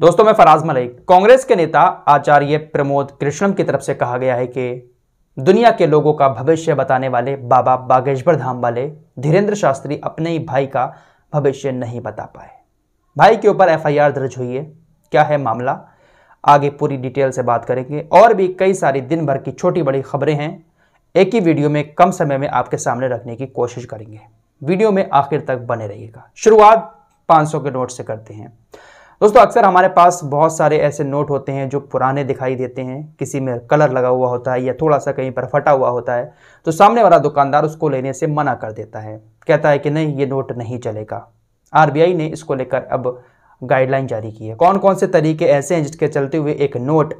दोस्तों मैं फराज मलिक कांग्रेस के नेता आचार्य प्रमोद कृष्णम की तरफ से कहा गया है कि दुनिया के लोगों का भविष्य बताने वाले बाबा बागेश्वर धाम वाले धीरेन्द्र शास्त्री अपने ही भाई का भविष्य नहीं बता पाए भाई के ऊपर एफआईआर दर्ज हुई है क्या है मामला आगे पूरी डिटेल से बात करेंगे और भी कई सारी दिन भर की छोटी बड़ी खबरें हैं एक ही वीडियो में कम समय में आपके सामने रखने की कोशिश करेंगे वीडियो में आखिर तक बने रहिएगा शुरुआत 500 के नोट से करते हैं दोस्तों अक्सर हमारे पास बहुत सारे ऐसे नोट होते हैं जो पुराने दिखाई देते हैं किसी में कलर लगा हुआ होता है या थोड़ा सा कहीं पर फटा हुआ होता है तो सामने वाला दुकानदार उसको लेने से मना कर देता है कहता है कि नहीं ये नोट नहीं चलेगा आरबीआई ने इसको लेकर अब गाइडलाइन जारी की है कौन कौन से तरीके ऐसे हैं जिसके चलते हुए एक नोट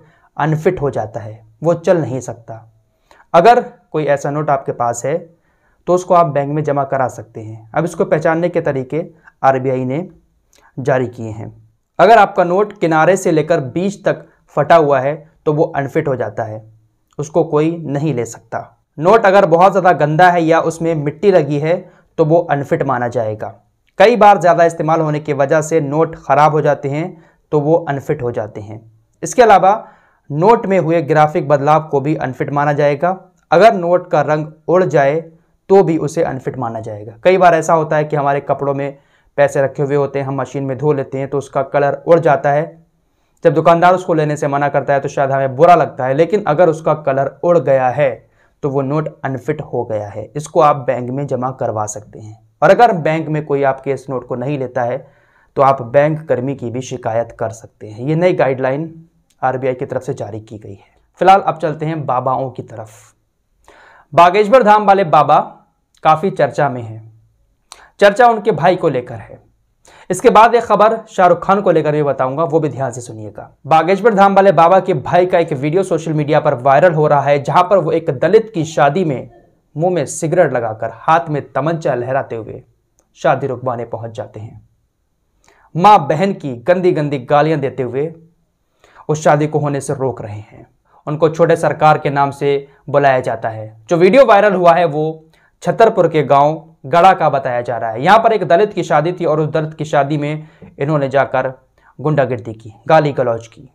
अनफिट हो जाता है वो चल नहीं सकता अगर कोई ऐसा नोट आपके पास है तो उसको आप बैंक में जमा करा सकते हैं अब इसको पहचानने के तरीके आरबीआई ने जारी किए हैं अगर आपका नोट किनारे से लेकर बीच तक फटा हुआ है तो वो अनफिट हो जाता है उसको कोई नहीं ले सकता नोट अगर बहुत ज़्यादा गंदा है या उसमें मिट्टी लगी है तो वो अनफिट माना जाएगा कई बार ज़्यादा इस्तेमाल होने की वजह से नोट ख़राब हो जाते हैं तो वो अनफिट हो जाते हैं इसके अलावा नोट में हुए ग्राफिक बदलाव को भी अनफिट माना जाएगा अगर नोट का रंग उड़ जाए तो भी उसे अनफिट माना जाएगा कई बार ऐसा होता है कि हमारे कपड़ों में पैसे रखे हुए होते हैं हम मशीन में धो लेते हैं तो उसका कलर उड़ जाता है जब दुकानदार उसको लेने से मना करता है तो शायद हमें बुरा लगता है लेकिन अगर उसका कलर उड़ गया है तो वो नोट अनफिट हो गया है इसको आप बैंक में जमा करवा सकते हैं और अगर बैंक में कोई आपके इस नोट को नहीं लेता है तो आप बैंक कर्मी की भी शिकायत कर सकते हैं ये नई गाइडलाइन आरबीआई की तरफ से जारी की गई है फिलहाल अब चलते हैं बाबाओं की तरफ बागेश्वर धाम वाले बाबा काफ़ी चर्चा में हैं चर्चा उनके भाई को लेकर है इसके बाद एक खबर शाहरुख खान को लेकर भी बताऊंगा वो भी ध्यान से सुनिएगा बागेश्वर धाम वाले बाबा के भाई का एक वीडियो सोशल मीडिया पर वायरल हो रहा है जहां पर वो एक दलित की शादी में मुंह में सिगरेट लगाकर हाथ में तमंचा लहराते हुए शादी रुकवाने पहुंच जाते हैं मां बहन की गंदी गंदी गालियां देते हुए उस शादी को होने से रोक रहे हैं उनको छोटे सरकार के नाम से बुलाया जाता है जो वीडियो वायरल हुआ है वो छतरपुर के गांव गड़ा का बताया जा रहा है यहाँ पर एक दलित की शादी थी और उस दलित की शादी में इन्होंने जाकर गुंडागिर्दी की गाली गलौज की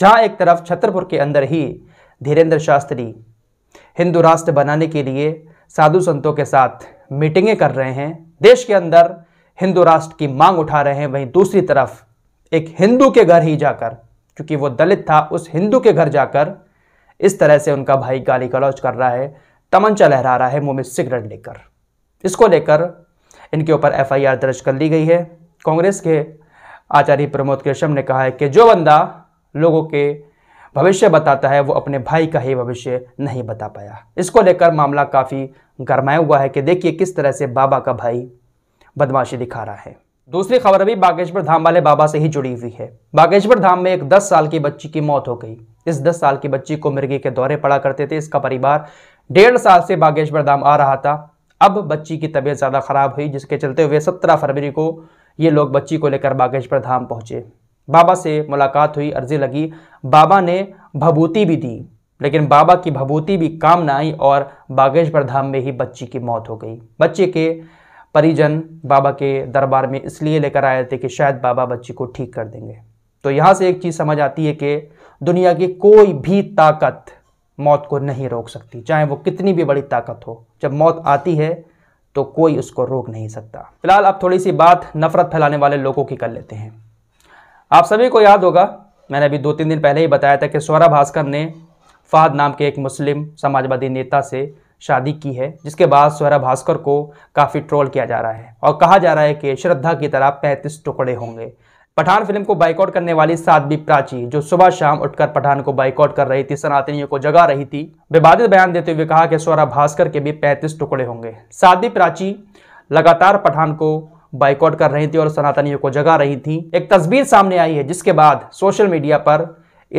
जहाँ एक तरफ छतरपुर के अंदर ही धीरेन्द्र शास्त्री हिंदू राष्ट्र बनाने के लिए साधु संतों के साथ मीटिंगें कर रहे हैं देश के अंदर हिंदू राष्ट्र की मांग उठा रहे हैं वहीं दूसरी तरफ एक हिंदू के घर ही जाकर क्योंकि वो दलित था उस हिंदू के घर जाकर इस तरह से उनका भाई गाली गलौज कर रहा है तमंचा लहरा रहा है मुंह में सिगरेट लेकर इसको लेकर इनके ऊपर एफआईआर दर्ज कर ली गई है कांग्रेस के आचार्य प्रमोद कृष्ण ने कहा है कि जो बंदा लोगों के भविष्य बताता है वो अपने भाई का ही भविष्य नहीं बता पाया इसको लेकर मामला काफ़ी गरमाया हुआ है कि देखिए किस तरह से बाबा का भाई बदमाशी दिखा रहा है दूसरी खबर भी बागेश्वर धाम वाले बाबा से ही जुड़ी हुई है बागेश्वर धाम में एक 10 साल की बच्ची की मौत हो गई इस 10 साल की बच्ची को मिर्गी के दौरे पड़ा करते थे इसका परिवार डेढ़ साल से बागेश्वर धाम आ रहा था अब बच्ची की तबीयत ज़्यादा ख़राब हुई जिसके चलते हुए सत्रह फरवरी को ये लोग बच्ची को लेकर बागेश्वर धाम पहुँचे बाबा से मुलाकात हुई अर्जी लगी बाबा ने भभूति भी दी लेकिन बाबा की भभूति भी काम ना आई और बागेश्वर धाम में ही बच्ची की मौत हो गई बच्चे के परिजन बाबा के दरबार में इसलिए लेकर आए थे कि शायद बाबा बच्ची को ठीक कर देंगे तो यहाँ से एक चीज़ समझ आती है कि दुनिया की कोई भी ताकत मौत को नहीं रोक सकती चाहे वो कितनी भी बड़ी ताकत हो जब मौत आती है तो कोई उसको रोक नहीं सकता फिलहाल अब थोड़ी सी बात नफरत फैलाने वाले लोगों की कर लेते हैं आप सभी को याद होगा मैंने अभी दो तीन दिन पहले ही बताया था कि सौरभ भास्कर ने फाद नाम के एक मुस्लिम समाजवादी नेता से शादी की है जिसके बाद सौरभ भास्कर को काफ़ी ट्रोल किया जा रहा है और कहा जा रहा है कि श्रद्धा की तरह पैंतीस टुकड़े होंगे पठान फिल्म को बाइकआउट करने वाली साध्वी प्राची जो सुबह शाम उठकर पठान को बाइकआउट कर रही थी सनातनियों को जगा रही थी विवादित बयान देते हुए कहा कि स्वरा भास्कर के भी 35 टुकड़े होंगे साध्वी प्राची लगातार पठान को बाइकआउट कर रही थी और सनातनियों को जगा रही थी एक तस्वीर सामने आई है जिसके बाद सोशल मीडिया पर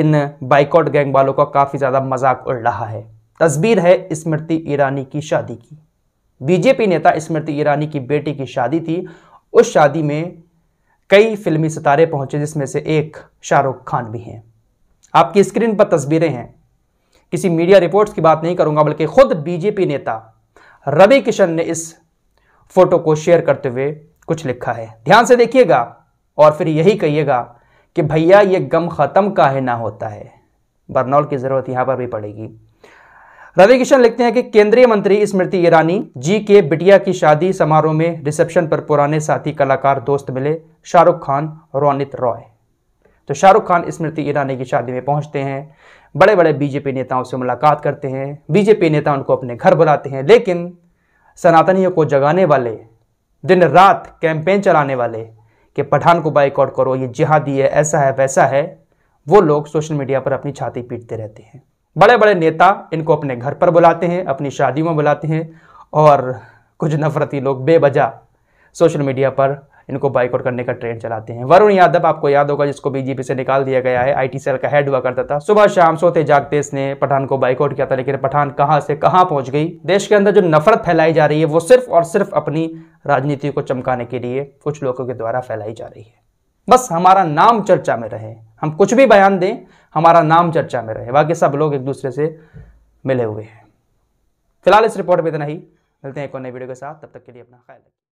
इन बाइकआउट गैंग वालों का काफी ज्यादा मजाक उड़ रहा है तस्वीर है स्मृति ईरानी की शादी की बीजेपी नेता स्मृति ईरानी की बेटी की शादी थी उस शादी में कई फिल्मी सितारे पहुंचे जिसमें से एक शाहरुख खान भी हैं आपकी स्क्रीन पर तस्वीरें हैं किसी मीडिया रिपोर्ट्स की बात नहीं करूंगा बल्कि खुद बीजेपी नेता रवि किशन ने इस फोटो को शेयर करते हुए कुछ लिखा है ध्यान से देखिएगा और फिर यही कहिएगा कि भैया ये गम ख़त्म का है ना होता है बर्नौल की ज़रूरत यहां पर भी पड़ेगी रवि किशन लिखते हैं कि केंद्रीय मंत्री स्मृति ईरानी जी के बिटिया की शादी समारोह में रिसेप्शन पर पुराने साथी कलाकार दोस्त मिले शाहरुख खान रोनित रॉय तो शाहरुख खान स्मृति ईरानी की शादी में पहुंचते हैं बड़े बड़े बीजेपी नेताओं से मुलाकात करते हैं बीजेपी नेता उनको अपने घर बुलाते हैं लेकिन सनातनियों को जगाने वाले दिन रात कैंपेन चलाने वाले कि पठान को बाइकआउट करो ये जिहादी है ऐसा है वैसा है वो लोग सोशल मीडिया पर अपनी छाती पीटते रहते हैं बड़े बड़े नेता इनको अपने घर पर बुलाते हैं अपनी शादी में बुलाते हैं और कुछ नफरती लोग बेबजा सोशल मीडिया पर इनको बाइकआउट करने का ट्रेंड चलाते हैं वरुण यादव आपको याद होगा जिसको बीजेपी से निकाल दिया गया है आईटी सेल का हेड हुआ करता था सुबह शाम सोते जागते इसने पठान को बाइकआउट किया था लेकिन पठान कहां से कहां पहुंच गई देश के अंदर जो नफरत फैलाई जा रही है वो सिर्फ और सिर्फ अपनी राजनीति को चमकाने के लिए कुछ लोगों के द्वारा फैलाई जा रही है बस हमारा नाम चर्चा में रहे हम कुछ भी बयान दें हमारा नाम चर्चा में रहे बाकी सब लोग एक दूसरे से मिले हुए हैं फिलहाल इस रिपोर्ट में इतना ही मिलते हैं एक और नए वीडियो के साथ तब तक के लिए अपना ख्याल रखें